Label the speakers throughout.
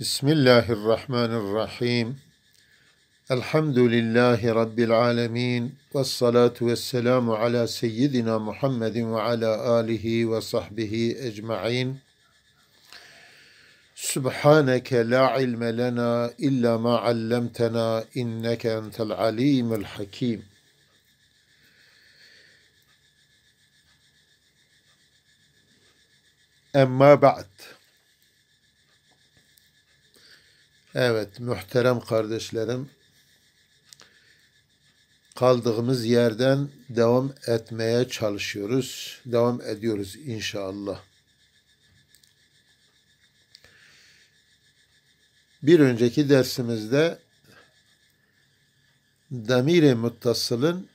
Speaker 1: بسم الله الرحمن الرحيم الحمد لله رب العالمين والصلاة والسلام على سيدنا محمد وعلى آله وصحبه أجمعين سبحانك لا علم لنا إلا ما علمتنا إنك أنت العليم الحكيم أما بعد Evet muhterem kardeşlerim kaldığımız yerden devam etmeye çalışıyoruz. Devam ediyoruz inşallah. Bir önceki dersimizde damire muttasılın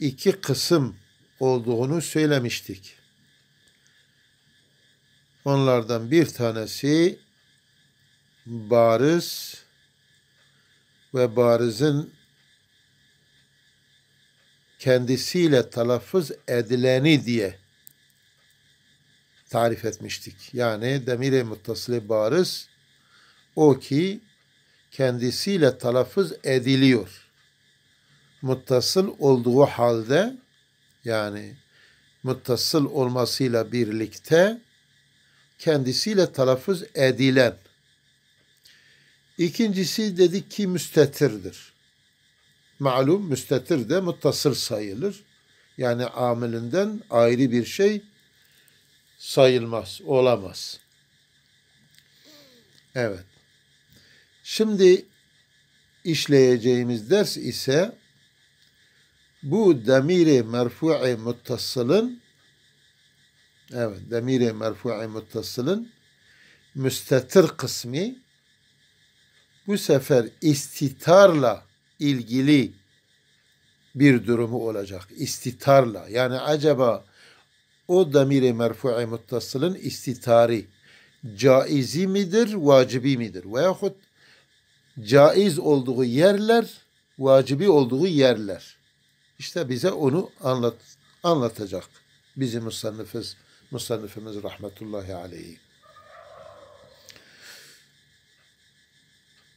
Speaker 1: iki kısım olduğunu söylemiştik. Onlardan bir tanesi bariz ve barizin kendisiyle telaffuz edileni diye tarif etmiştik. Yani demire muttasılı bariz o ki kendisiyle telaffuz ediliyor. Muttasıl olduğu halde yani muttasıl olmasıyla birlikte kendisiyle telaffuz edilen İkincisi dedik ki müstetirdir. Malum müstetir de muttasır sayılır. Yani amilinden ayrı bir şey sayılmaz, olamaz. Evet. Şimdi işleyeceğimiz ders ise bu demiri merfu'i muttasılın evet demiri merfu'i muttasılın müstetir kısmı bu sefer istitarla ilgili bir durumu olacak. İstitarla yani acaba o damire merfu'i muttasılın istitari caizi midir, vacibi midir? Veyahut caiz olduğu yerler, vacibi olduğu yerler. İşte bize onu anlat, anlatacak. Bizim musannıfız, musannıfımız rahmetullahi aleyhi.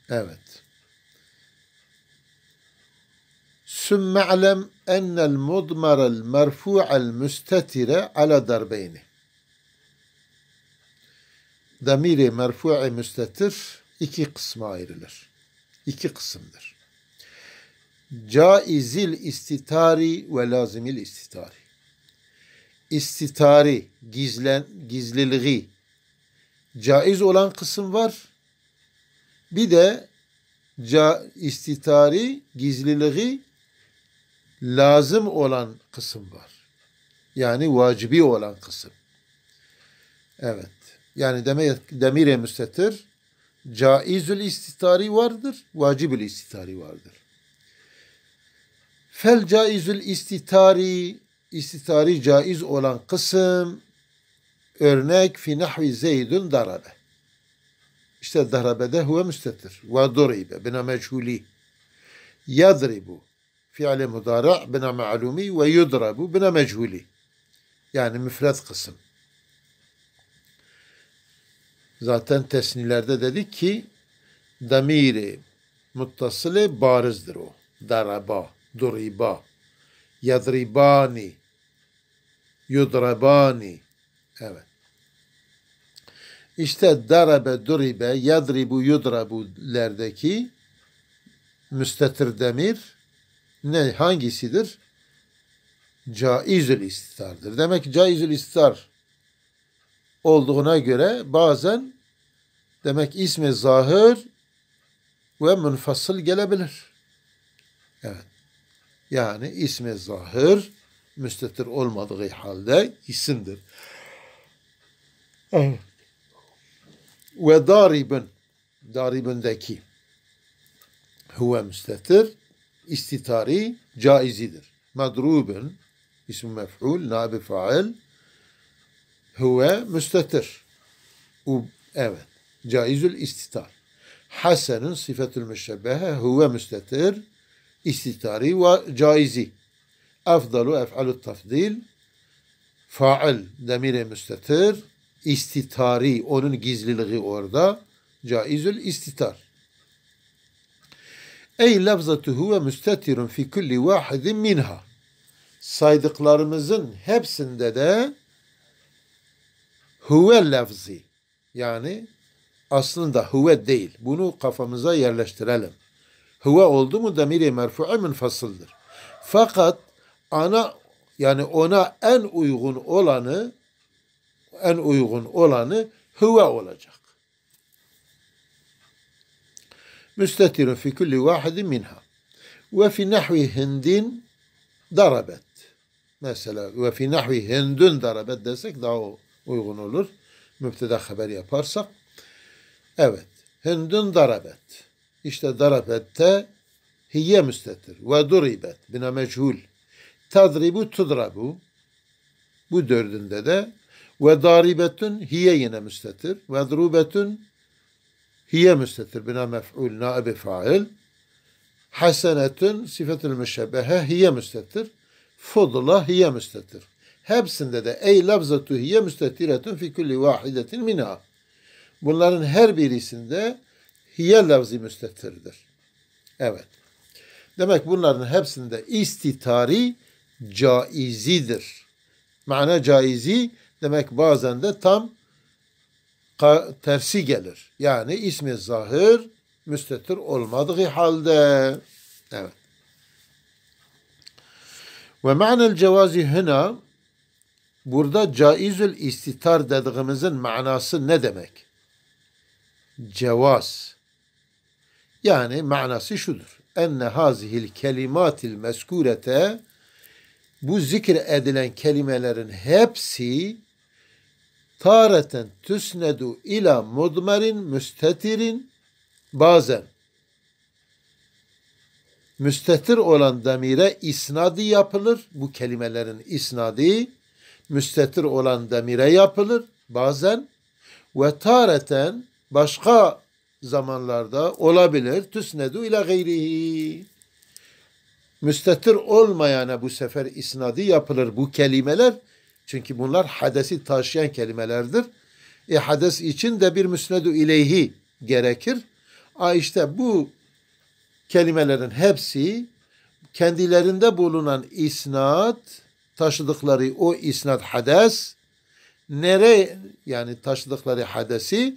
Speaker 1: Evet. Sümme alem ennel mudmarel merfu'el müstetire ala darbeyni. Damiri merfu'i müstetir iki kısma ayrılır. İki kısımdır. Caizil istitari ve lazimil istitari. İstitari, gizlen, gizliliği, caiz olan kısım var bir de ca istitari gizliliği lazım olan kısım var. Yani vacibi olan kısım. Evet. Yani demir, demire müstetir caizül istitari vardır, vacibül istitari vardır. Fel caizül istitari istitari caiz olan kısım örnek fi nahvi zeydün darabe. İşte darabede huve müstettir. Ve duribe bina meçhuli. Yadribu fiile mudara bina ma'lumi ve yudrabu bina meçhuli. Yani müfret kısım. Zaten tesnilerde dedik ki damiri muttasılı barizdir o. Daraba, duriba, yadribani, yudrabani. Evet. İşte darabe, duribe, yadribu, yudrabulerdeki müstetir demir ne hangisidir? Caizül istardır. Demek ki caizül istar olduğuna göre bazen demek ismi zahir ve münfasıl gelebilir. Evet. Yani ismi zahir müstetir olmadığı halde isimdir. Evet ve daribün daribündeki huve müstetir istitari caizidir. Madrubun ismi mef'ul, nabi fail huve müstetir. U, evet. Caizül istitar. Hasanın sıfetül müşebbehe huve müstetir istitari ve caizi. Afdalu ef'alu tafdil fail demire müstetir istitari, onun gizliliği orada. Caizül istitar. Ey lafzatuhu ve müstetirun fi kulli vahidin minha. Saydıklarımızın hepsinde de huve lafzi, yani aslında huve değil. Bunu kafamıza yerleştirelim. Huve oldu mu demiri merfu'e münfasıldır. Fakat ana yani ona en uygun olanı en uygun olanı huve olacak. Müstetirun fi kulli vahidin minha. Ve fi nahvi hindin darabet. Mesela ve fi nahvi hindun darabet desek daha uygun olur. Müpteda haber yaparsak. Evet. Hindun darabet. İşte darabette hiye müstetir. Ve duribet. Bina meçhul. Tadribu tudrabu. Bu dördünde de ve daribetün hiye yine müstetir. Ve drubetün hiye müstetir. Bina mef'ul naibi fail. Hasenetün sifetül müşebbehe hiye müstetir. Fudla hiye müstetir. Hepsinde de ey lafzatu hiye müstetiretün fi kulli vahidetin mina. Bunların her birisinde hiye lafzı müstetirdir. Evet. Demek bunların hepsinde istitari caizidir. Mana caizi Demek bazen de tam tersi gelir. Yani ismi zahir müstetir olmadığı halde. Evet. Ve ma'nel cevazi hına burada caizül istitar dediğimizin manası ne demek? Cevaz. Yani manası şudur. Enne hazihil kelimatil meskurete bu zikir edilen kelimelerin hepsi tareten tüsnedu ila mudmerin müstetirin bazen müstetir olan demire isnadi yapılır. Bu kelimelerin isnadi müstetir olan demire yapılır bazen ve tareten başka zamanlarda olabilir. Tüsnedu ila gayrihi. Müstetir olmayana bu sefer isnadi yapılır bu kelimeler çünkü bunlar hadesi taşıyan kelimelerdir. E hades için de bir müsnedu ileyhi gerekir. A işte bu kelimelerin hepsi kendilerinde bulunan isnat, taşıdıkları o isnat hades, nere yani taşıdıkları hadesi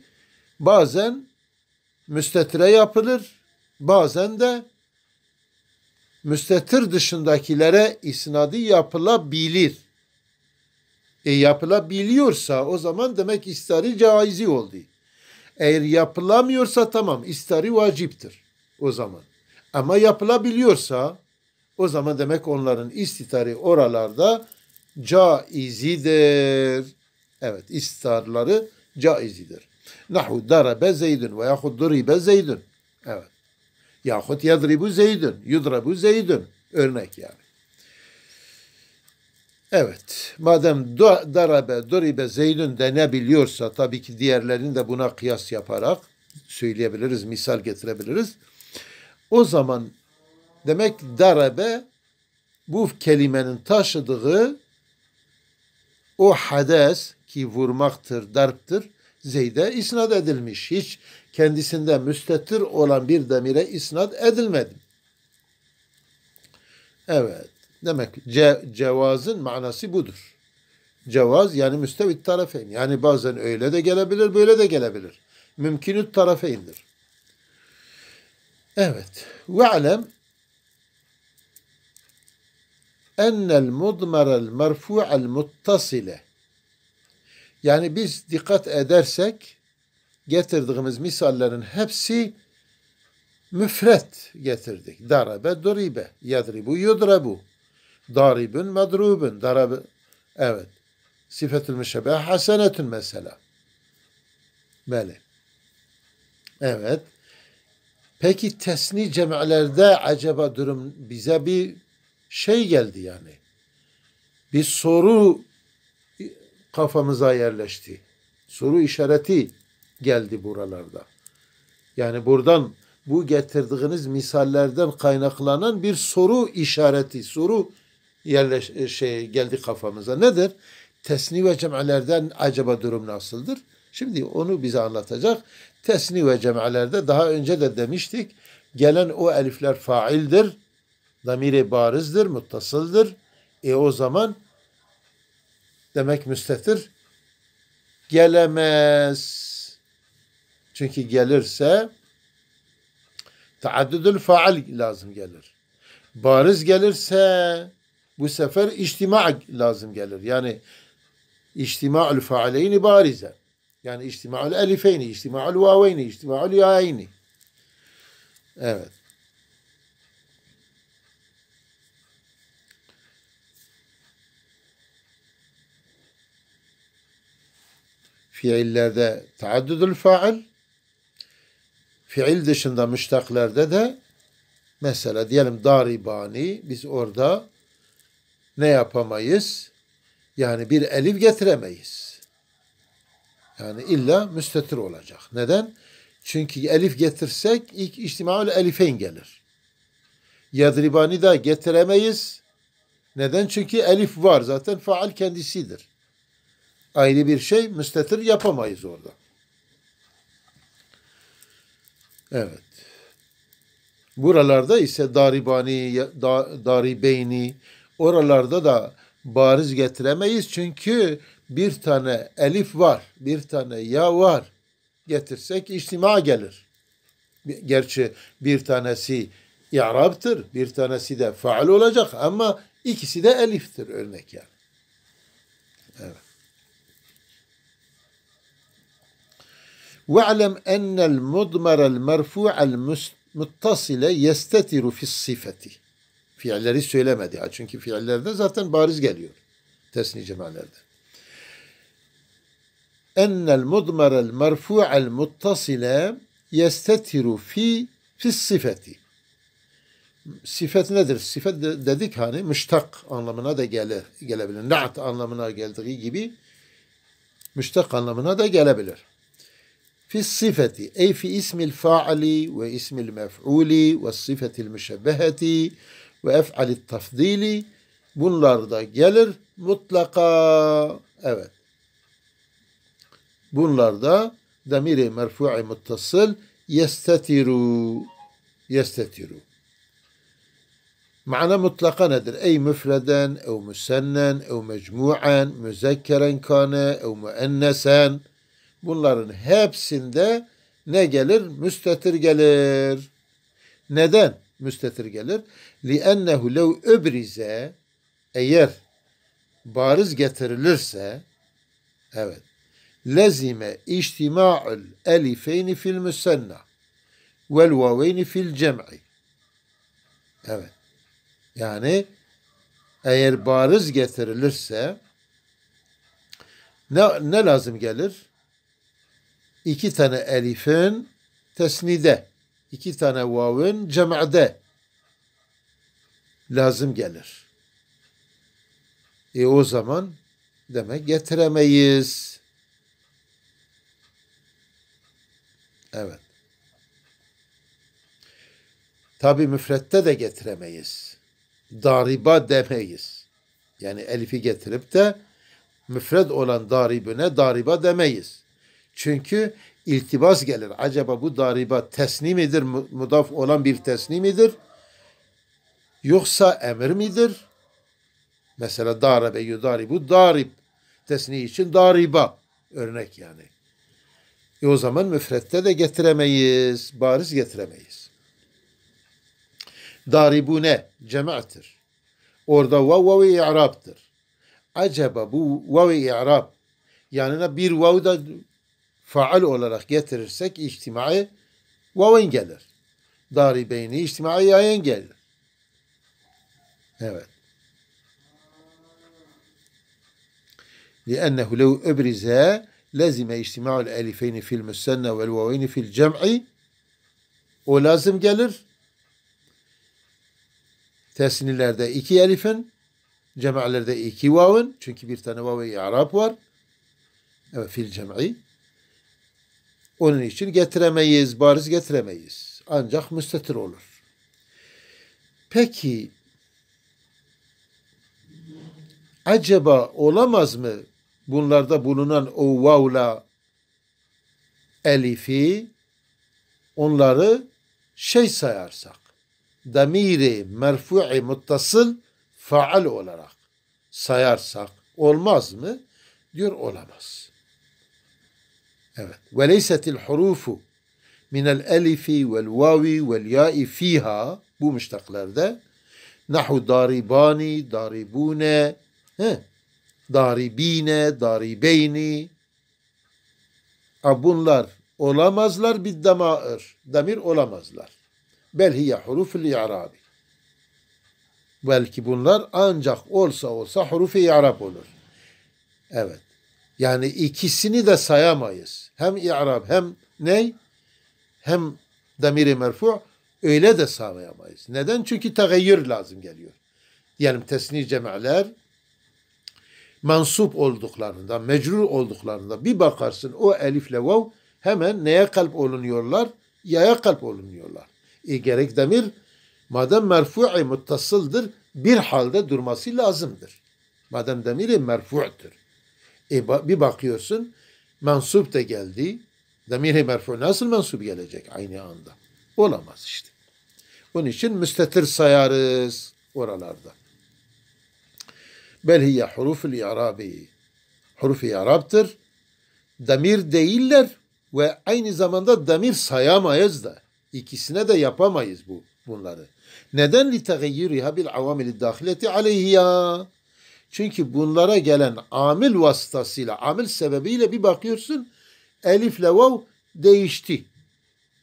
Speaker 1: bazen müstetire yapılır, bazen de müstetir dışındakilere isnadı yapılabilir. E yapılabiliyorsa o zaman demek istari caizi oldu. Eğer yapılamıyorsa tamam istari vaciptir o zaman. Ama yapılabiliyorsa o zaman demek onların istitari oralarda caizidir. Evet istarları caizidir. Nahu darabe zeydün veyahut duribe zeydün. Evet. Yahut yadribu zeydün, yudrabu zeydün. Örnek yani. Evet. Madem do, darabe, duribe, zeynün de ne biliyorsa tabii ki diğerlerini de buna kıyas yaparak söyleyebiliriz, misal getirebiliriz. O zaman demek darabe bu kelimenin taşıdığı o hades ki vurmaktır, darptır, zeyde isnat edilmiş. Hiç kendisinde müstetir olan bir demire isnat edilmedi. Evet. Demek ce, cevazın manası budur. Cevaz yani müstevit tarafeyn. Yani bazen öyle de gelebilir, böyle de gelebilir. Mümkünüt tarafeyndir. Evet. Ve alem ennel mudmerel merfu'el muttasile yani biz dikkat edersek getirdiğimiz misallerin hepsi müfret getirdik. Darabe, duribe, yadribu, yudrabu daribün medrubün. Darabi. Evet. Sifetül müşebbihe hasenetün mesela. Böyle. Evet. Peki tesni cem'lerde acaba durum bize bir şey geldi yani. Bir soru kafamıza yerleşti. Soru işareti geldi buralarda. Yani buradan bu getirdiğiniz misallerden kaynaklanan bir soru işareti, soru yerleş e, şey geldi kafamıza. Nedir? Tesni ve cem'elerden acaba durum nasıldır? Şimdi onu bize anlatacak. Tesni ve cem'elerde daha önce de demiştik. Gelen o elifler faildir. Damiri barizdir, muttasıldır. E o zaman demek müstetir gelemez. Çünkü gelirse taaddüdül faal lazım gelir. Bariz gelirse bu sefer içtima lazım gelir. Yani içtima'ül faaleyni barize. Yani içtima'ül elifeyni, içtima'ül vaveyni, içtima'ül yayni. Evet. fiillerde taaddüdül fail fiil dışında müştaklarda da mesela diyelim daribani biz orada ne yapamayız? Yani bir elif getiremeyiz. Yani illa müstetir olacak. Neden? Çünkü elif getirsek ilk içtimaül elifen gelir. Yadribani da getiremeyiz. Neden? Çünkü elif var zaten faal kendisidir. Ayrı bir şey müstetir yapamayız orada. Evet. Buralarda ise daribani, da, daribeyni, oralarda da bariz getiremeyiz. Çünkü bir tane elif var, bir tane ya var. Getirsek içtima gelir. Gerçi bir tanesi yaraptır, bir tanesi de faal olacak ama ikisi de eliftir örnek yani. Evet. واعلم أن المضمر المرفوع المتصل yestetiru في الصفة Fiilleri söylemedi. Çünkü fiillerde zaten bariz geliyor. Tesni cemallerde. Ennel mudmerel merfu'el muttasile yestetiru fi fis sifeti. Sifet nedir? Sifet dedik hani müştak anlamına da gele, gelebilir. Na'at anlamına geldiği gibi müştak anlamına da gelebilir. Fi sifeti ey fi ismil faali ve ismil mef'uli ve sifetil müşebbeheti ve ef'alit tafdili bunlar da gelir mutlaka evet bunlar da demiri merfu'i muttasıl yestetiru yestetiru معنى مطلقا ندر أي مفردا أو müsennen, أو مجموعا مذكرا كان أو مؤنسا bunların hepsinde ne gelir? Müstetir gelir. Neden müstetir gelir? لِأَنَّهُ لَوْ öbrize eğer bariz getirilirse evet lezime içtima'ul elifeyni fil müsenna vel vaveyni fil cem'i evet yani eğer bariz getirilirse ne, ne lazım gelir? İki tane elifin tesnide, iki tane vavın cem'de lazım gelir. E o zaman demek getiremeyiz. Evet. Tabi müfrette de getiremeyiz. Dariba demeyiz. Yani elifi getirip de müfred olan daribüne dariba demeyiz. Çünkü iltibas gelir. Acaba bu dariba tesni midir? Mudaf olan bir tesni midir? Yoksa emir midir? Mesela darabe yudaribu darib. Tesni için dariba. Örnek yani. E o zaman müfrette de getiremeyiz. Bariz getiremeyiz. Daribu ne? cemaattir. Orada vav vav i'rabtır. Acaba bu vav i'rab yanına bir vav da faal olarak getirirsek içtimai vavın gelir. Daribeyni içtimai yayın gelir. Evet. لأنه لو أبرز لازم اجتماع الألفين في المثنى والواوين في الجمع ولازم gelir tesnilerde iki elifin cema'lerde iki vavın çünkü bir tane vav i'rab var evet fil cem'i onun için getiremeyiz bariz getiremeyiz ancak müstetir olur peki acaba olamaz mı bunlarda bulunan o vavla elifi onları şey sayarsak damiri merfu'i muttasıl faal olarak sayarsak olmaz mı? Diyor olamaz. Evet. Ve leysetil hurufu minel elifi vel vavi vel ya'i fiha bu müştaklarda nahu daribani, daribune, He. Daribine, daribeyni. A bunlar olamazlar bir damair. demir olamazlar. Belhiye huruful i'rabi. Belki bunlar ancak olsa olsa hurufi i'rab olur. Evet. Yani ikisini de sayamayız. Hem i'rab hem ne? Hem damiri merfu öyle de sayamayız. Neden? Çünkü tegayyür lazım geliyor. Diyelim tesni cem'ler mansup olduklarında, mecrur olduklarında bir bakarsın o elifle vav hemen neye kalp olunuyorlar? Yaya kalp olunuyorlar. E gerek demir madem merfu'i muttasıldır bir halde durması lazımdır. Madem demiri merfu'tur. E bir bakıyorsun mansup da geldi. Demiri merfu nasıl mansup gelecek aynı anda? Olamaz işte. Onun için müstetir sayarız oralarda. Bel hiye huruful i'rabi. Huruf-i i'raptır. Damir değiller ve aynı zamanda damir sayamayız da. İkisine de yapamayız bu bunları. Neden li tagayyuriha bil avamili dahileti aleyhiya? Çünkü bunlara gelen amil vasıtasıyla, amil sebebiyle bir bakıyorsun elifle vav değişti.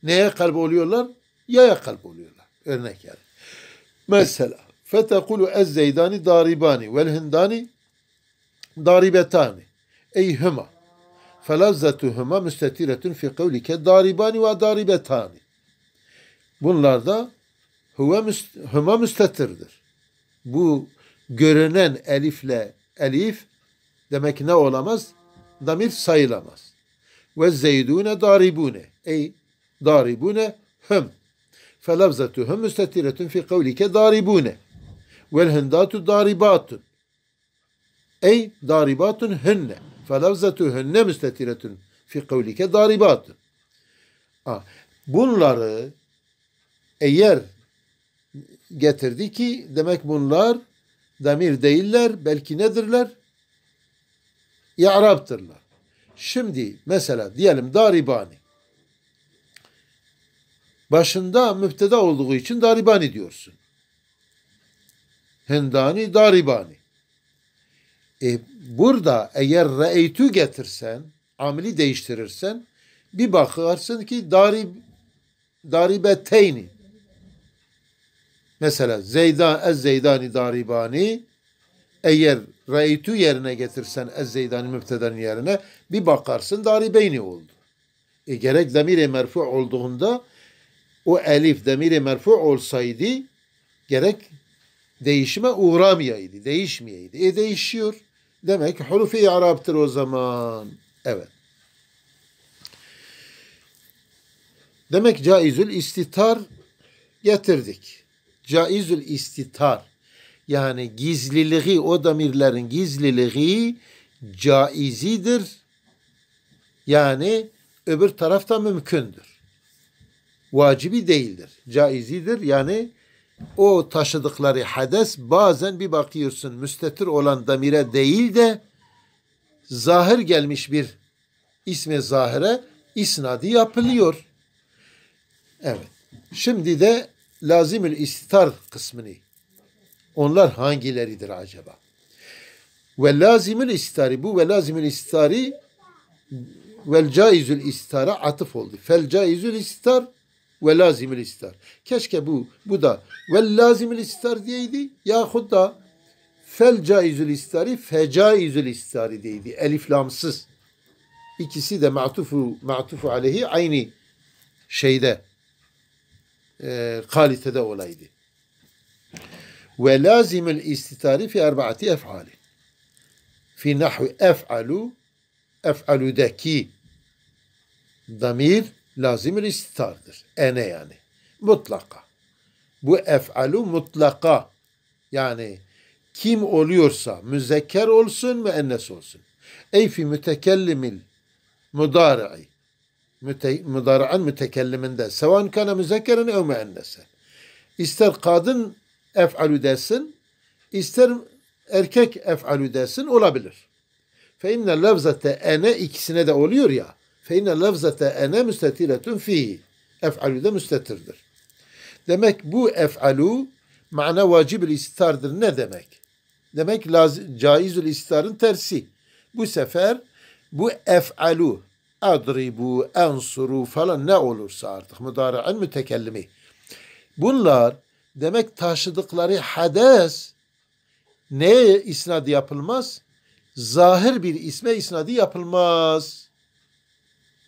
Speaker 1: Neye kalp oluyorlar? Yaya kalp oluyorlar. Örnek yani. Mesela fetekulu ez zeydani daribani vel hindani daribetani ey hıma, huma felazzetuhuma müstetiretun fi kavlike daribani ve daribetani bunlar da hıma müstetirdir bu görünen elifle elif demek ne olamaz damir sayılamaz ve zeydune daribune ey daribune hım felazzetuhum müstetiretun fi kavlike daribune Vel hendatu daribatun. Ey daribatun hünne. Felevzetu hünne müstetiretun. Fi kavlike daribatun. Bunları eğer getirdi ki demek bunlar demir değiller belki nedirler? Araptırlar. Şimdi mesela diyelim daribani. Başında müfteda olduğu için daribani diyorsun. Hindani Daribani. E, burada eğer re'eytü getirsen, ameli değiştirirsen bir bakarsın ki darib, daribeteyni. Mesela Zeydan, ez Zeydani Daribani eğer re'eytü yerine getirsen ez Zeydani müftedanın yerine bir bakarsın daribeyni oldu. E, gerek demir-i merfu olduğunda o elif demir-i merfu olsaydı gerek değişime uğramayaydı, değişmeyeydi. E değişiyor. Demek ki hulufi Arap'tır o zaman. Evet. Demek caizül istitar getirdik. Caizül istitar. Yani gizliliği, o damirlerin gizliliği caizidir. Yani öbür tarafta mümkündür. Vacibi değildir. Caizidir yani o taşıdıkları hades bazen bir bakıyorsun müstetir olan damire değil de zahir gelmiş bir isme zahire isnadı yapılıyor. Evet. Şimdi de lazimül istar kısmını. Onlar hangileridir acaba? Ve lazimül istari bu ve lazimül istari vel caizül istara atıf oldu. Fel caizül istar ve lazimil istar. Keşke bu bu da ve lazimil istar diyeydi yahut da fel caizül istari fe caizül istari diyeydi. Elif lamsız. İkisi de ma'tufu ma'tufu aleyhi aynı şeyde e, kalitede olaydı. Ve lazimül istitari fi erbaati ef'ali. Fi nahvi ef'alu ef'aludaki damir lazimül istitardır. Ene yani. Mutlaka. Bu ef'alu mutlaka. Yani kim oluyorsa müzekker olsun müennes olsun. Ey fi mütekellimil mudari'i. Müte, müdara'ın mütekelliminde. Sevan kana müzekkeren ev müennesen. İster kadın ef'alü desin, ister erkek ef'alü desin olabilir. Fe inne levzate ene ikisine de oluyor ya feyne lafzete ene müstetiretun fihi. Ef'alü de müstetirdir. Demek bu ef'alu mana vacibül istardır. Ne demek? Demek caizül istarın tersi. Bu sefer bu ef'alu adribu, ensuru falan ne olursa artık müdare'in mütekellimi. Bunlar demek taşıdıkları hades neye isnadı yapılmaz? Zahir bir isme isnadı yapılmaz.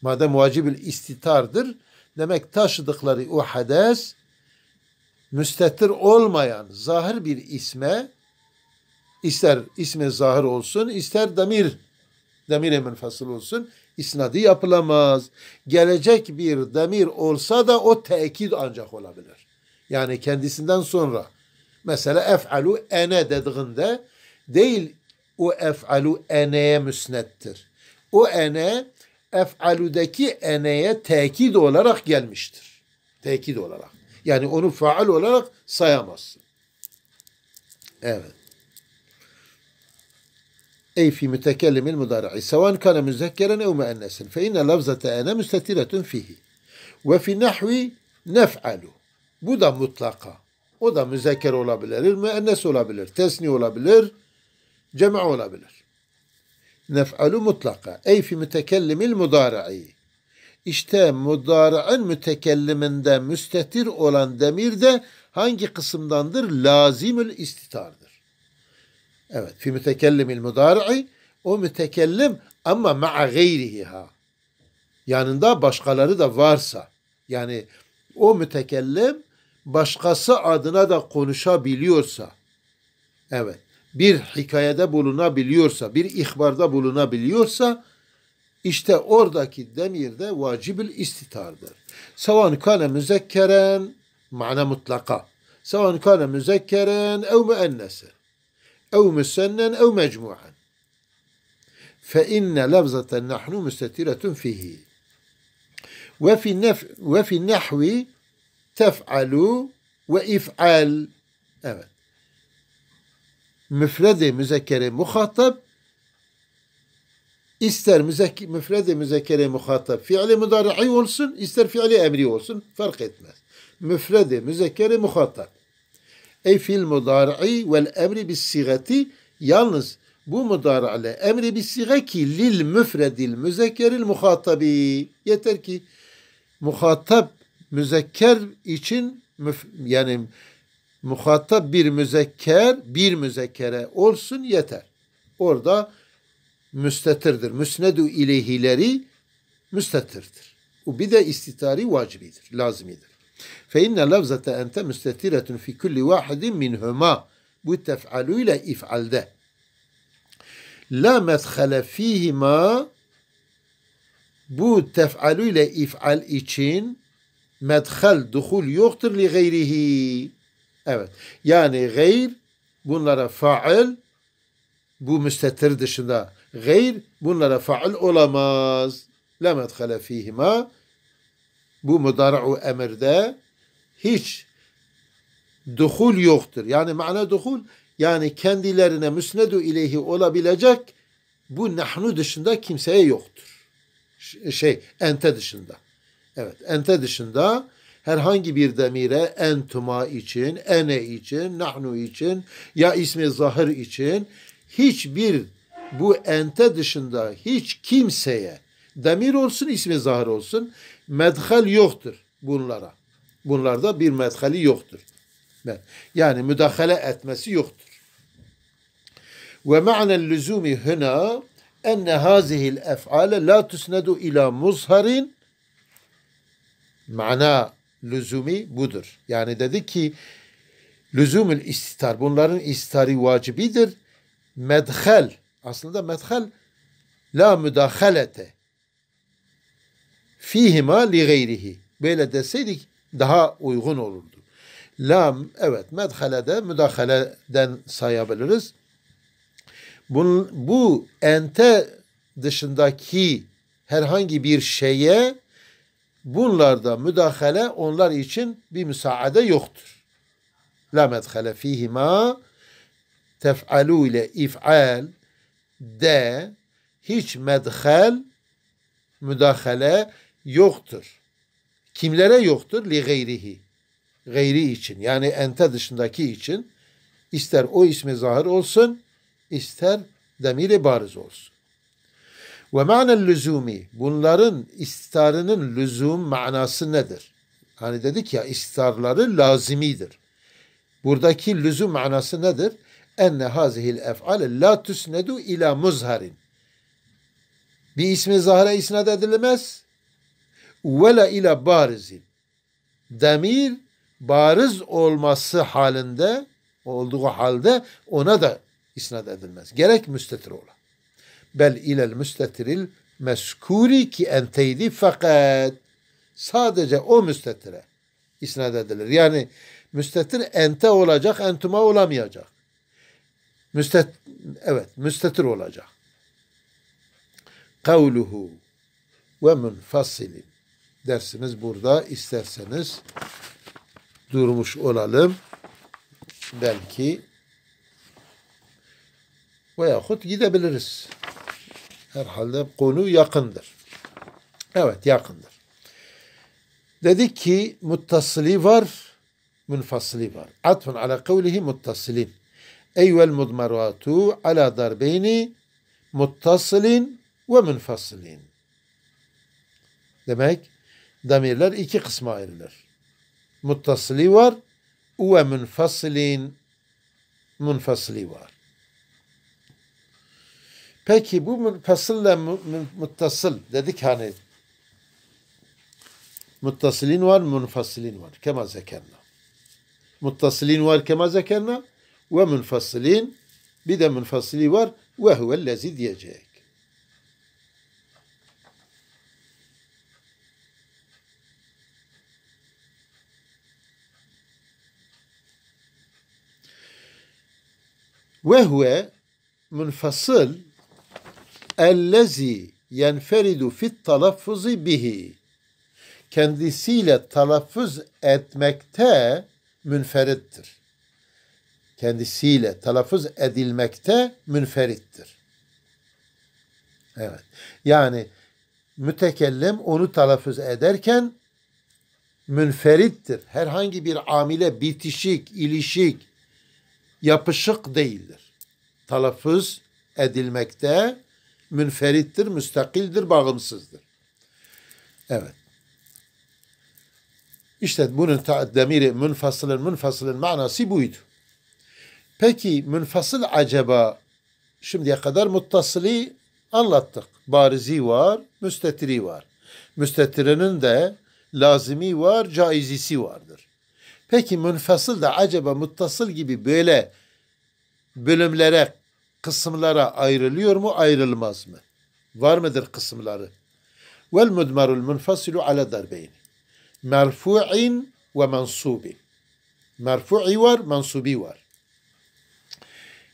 Speaker 1: Madem vacibül istitardır demek taşıdıkları o hades müstetir olmayan zahir bir isme ister isme zahir olsun ister damir emin fasıl olsun isnadı yapılamaz. Gelecek bir damir olsa da o tekid ancak olabilir. Yani kendisinden sonra mesela ef'alu ene dediğinde değil o ef'alu eneye müsnettir. O ene ef'aludaki eneye tekid olarak gelmiştir. Tekid olarak. Yani onu faal olarak sayamazsın. Evet. Ey fi mütekellimil mudari'i sevan kana müzekkeren ev müennesin fe inne lafzate ene müstetiretun fihi ve fi nahvi nef'alu bu da mutlaka o da müzekker olabilir, müennes olabilir, tesni olabilir, cema olabilir nef'alu mutlaka. Ey fi mütekellimil mudari'i. İşte mudari'in mütekelliminde müstetir olan demir de hangi kısımdandır? Lazimül istitardır. Evet. Fi mütekellimil mudari'i o mütekellim ama ma'a gayriha. Yanında başkaları da varsa. Yani o mütekellim başkası adına da konuşabiliyorsa. Evet bir hikayede bulunabiliyorsa, bir ihbarda bulunabiliyorsa işte oradaki demir de vacibül istitardır. Savan kana müzekkeren mana mutlaka. Savan kana müzekkeren ev müennesen. Ev müsennen ev mecmuan. Fe inne lafzaten nahnu müstetiretun fihi. Ve fi nef ve fi nahvi tef'alu ve if'al. Evet müfredi müzekkeri muhatap ister müzek müfredi müzekkeri muhatap fiili müdari'i olsun ister fiili emri olsun fark etmez. Müfredi müzekkeri muhatap. Ey fil müdari'i vel emri bis sigati yalnız bu müdara'le emri bis sigaki lil müfredil müzekkeril muhatabi. Yeter ki muhatap müzekker için müf, yani muhatap bir müzekker, bir müzekkere olsun yeter. Orada müstetirdir. Müsnedu ileyhileri müstetirdir. Bu bir de istitari vacibidir, lazimidir. Fe inne lafzate ente müstetiretun fi kulli vahidin minhuma. Bu ile if'alde. La medhale fihima bu ile if'al için medhal, duhul yoktur li gayrihi Evet. Yani gayr bunlara fail bu müstetir dışında gayr bunlara fail olamaz. La medhale fihima bu mudara'u emirde hiç duhul yoktur. Yani mana duhul yani kendilerine müsnedu ileyhi olabilecek bu nahnu dışında kimseye yoktur. Şey ente dışında. Evet ente dışında herhangi bir demire entuma için, ene için, nahnu için ya ismi zahır için hiçbir bu ente dışında hiç kimseye demir olsun ismi zahır olsun medhal yoktur bunlara. Bunlarda bir medhali yoktur. Yani müdahale etmesi yoktur. Ve ma'nel lüzumi hüna enne hazihil ef'ale la tusnedu ila muzharin mana lüzumi budur. Yani dedi ki lüzumül istar bunların istari vacibidir. Medhel aslında medhel la müdahalete fihima li gayrihi. Böyle deseydik daha uygun olurdu. Lam evet medhalede müdahaleden sayabiliriz. Bunun, bu ente dışındaki herhangi bir şeye bunlarda müdahale onlar için bir müsaade yoktur. La medhale fihima tef'alu ile if'al de hiç medhel müdahale yoktur. Kimlere yoktur? Li gayrihi. Gayri için yani ente dışındaki için ister o ismi zahir olsun ister demiri bariz olsun. Ve mana lüzumi bunların istarının lüzum manası nedir? Hani dedik ya istarları lazimidir. Buradaki lüzum manası nedir? Enne hazihil ef'ale la tüsnedu ila muzharin. Bir ismi zahre isnat edilemez. Ve la ila barizin. Demir bariz olması halinde olduğu halde ona da isnat edilmez. Gerek müstetir olan bel ilel müstetiril meskuri ki enteydi fakat sadece o müstetire isnat edilir. Yani müstetir ente olacak, entuma olamayacak. Müstet evet, müstetir olacak. Kavluhu ve münfasilin. Dersimiz burada isterseniz durmuş olalım. Belki veyahut gidebiliriz. Herhalde konu yakındır. Evet yakındır. Dedik ki muttasili var, münfasili var. Atfun ala kavlihi muttasilin. Eyvel mudmaratu ala darbeyni muttasilin ve münfasilin. Demek demirler iki kısma ayrılır. Muttasili var ve münfasilin münfasili var. Peki bu münfasılle muttasıl dedik hani muttasılin var, münfasilin var. Kema zekerna. Muttasılin var kema zekerna ve münfasilin bir de münfasili var ve huvellezi diyecek. Ve huve münfasıl ellezi yenferidu fit talaffuzi bihi kendisiyle talaffuz etmekte münferittir. Kendisiyle talaffuz edilmekte münferittir. Evet. Yani mütekellim onu talaffuz ederken münferittir. Herhangi bir amile bitişik, ilişik, yapışık değildir. Talaffuz edilmekte münferittir, müstakildir, bağımsızdır. Evet. İşte bunun demiri münfasılın münfasılın manası buydu. Peki münfasıl acaba şimdiye kadar muttasılı anlattık. Barizi var, müstetiri var. Müstetirinin de lazimi var, caizisi vardır. Peki münfasıl da acaba muttasıl gibi böyle bölümlere kısımlara ayrılıyor mu ayrılmaz mı? Var mıdır kısımları? Vel mudmarul münfasilu ala darbeyn. Merfu'in ve mensubin. Merfu'i var, mensubi var.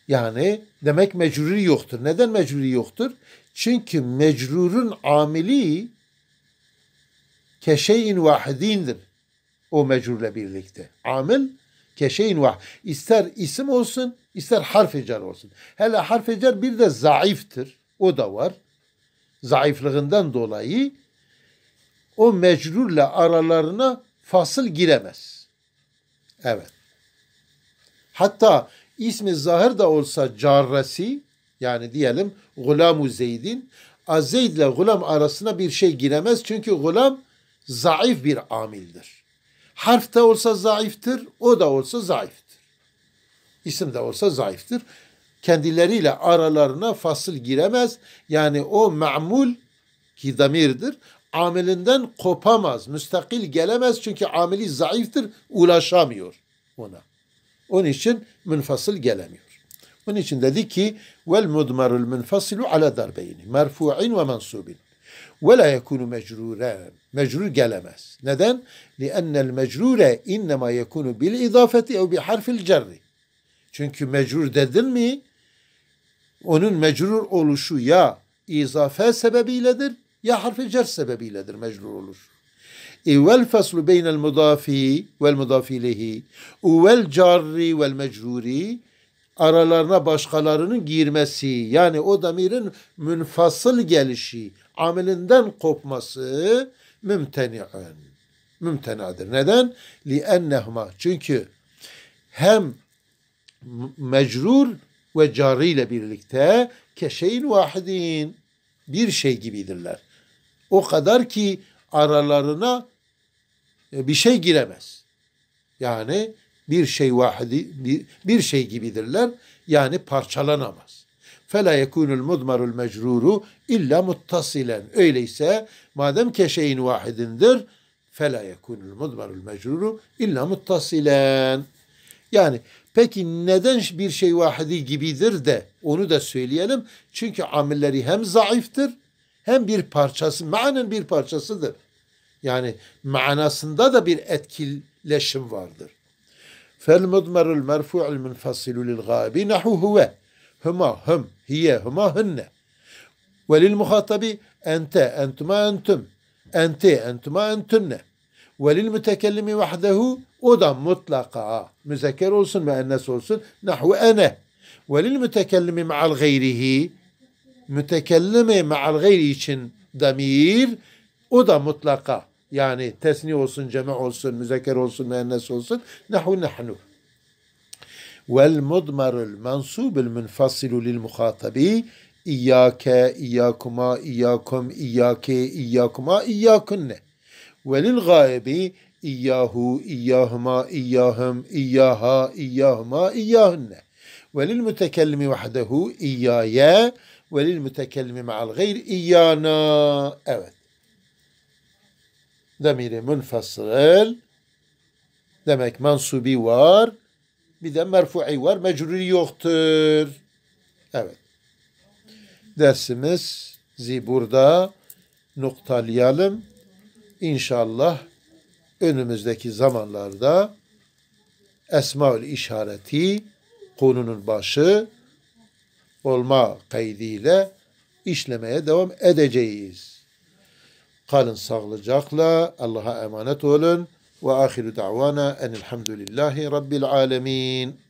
Speaker 1: Yani demek mecruri yoktur. Neden mecruri yoktur? Çünkü mecrurun amili keşeyin vahidindir. O mecrurla birlikte. Amil keşeyin vah. İster isim olsun, İster harf cer olsun. Hele harf cer bir de zayıftır. O da var. Zayıflığından dolayı o mecrurla aralarına fasıl giremez. Evet. Hatta ismi zahir de olsa carresi yani diyelim Gulamu Zeyd'in Azeyd ile Gulam arasına bir şey giremez. Çünkü Gulam zayıf bir amildir. Harf de olsa zayıftır, o da olsa zayıftır isim de olsa zayıftır. Kendileriyle aralarına fasıl giremez. Yani o ma'mul ki damirdir. Amelinden kopamaz, müstakil gelemez çünkü ameli zayıftır, ulaşamıyor ona. Onun için münfasıl gelemiyor. Onun için dedi ki vel mudmarul münfasilu ala darbeyni merfu'in ve mansubin ve la yekunu mecruren. Mecrur gelemez. Neden? Li'ennel mecrure innema yekunu bil idafeti ev bi harfil cerri. Çünkü mecrur dedin mi onun mecrur oluşu ya izafe sebebiyledir ya harfi cer sebebiyledir mecrur olur. E, vel faslu beynel mudafi vel mudafilehi vel carri vel mecruri aralarına başkalarının girmesi yani o damirin münfasıl gelişi amelinden kopması mümteni'en mümtenadır. Neden? Li Li'ennehma çünkü hem mecrur ve cari ile birlikte keşeyn vahidin bir şey gibidirler. O kadar ki aralarına e, bir şey giremez. Yani bir şey vahidi bir, bir şey gibidirler. Yani parçalanamaz. Fela yekunul mudmarul mecruru illa muttasilen. Öyleyse madem ki şeyin vahidindir fela yekunul mudmarul mecruru illa muttasilen. Yani Peki neden bir şey vahidi gibidir de onu da söyleyelim. Çünkü amilleri hem zayıftır hem bir parçası, manen bir parçasıdır. Yani manasında da bir etkileşim vardır. فَالْمُضْمَرُ الْمَرْفُعُ الْمُنْفَصِلُ لِلْغَابِ نَحُ هُوَ هُمَا هُمْ هِيَ هُمَا هُنَّ وَلِلْمُخَاطَبِ اَنْتَ اَنْتُمَا اَنْتُمْ اَنْتِ اَنْتُمَا اَنْتُنَّ velil mütekellimi vahdehu o da mutlaka müzekker olsun müennes olsun nahvu ene velil mütekellimi ma'al gayrihi mütekellimi ma'al gayri için damir o da mutlaka yani tesni olsun cema olsun müzekker olsun müennes olsun nahvu nahnu vel mudmarul mansubul munfasilu lil muhatabi iyyake iyyakuma iyyakum iyyake iyyakuma iyyakunne velil gaibi iyyahu iyyahuma iyyahum iyyaha iyyahuma iyyahunne velil mütekellimi vahdehu iyyaya velil mütekellimi ma'al gayr iyyana evet demiri münfasıl demek mensubi var bir de merfu'i var mecruri yoktur evet dersimiz burada noktalayalım İnşallah önümüzdeki zamanlarda Esmaül işareti konunun başı olma kaydiyle işlemeye devam edeceğiz. Kalın sağlıcakla, Allah'a emanet olun. Ve ahiru da'vana enilhamdülillahi rabbil alemin.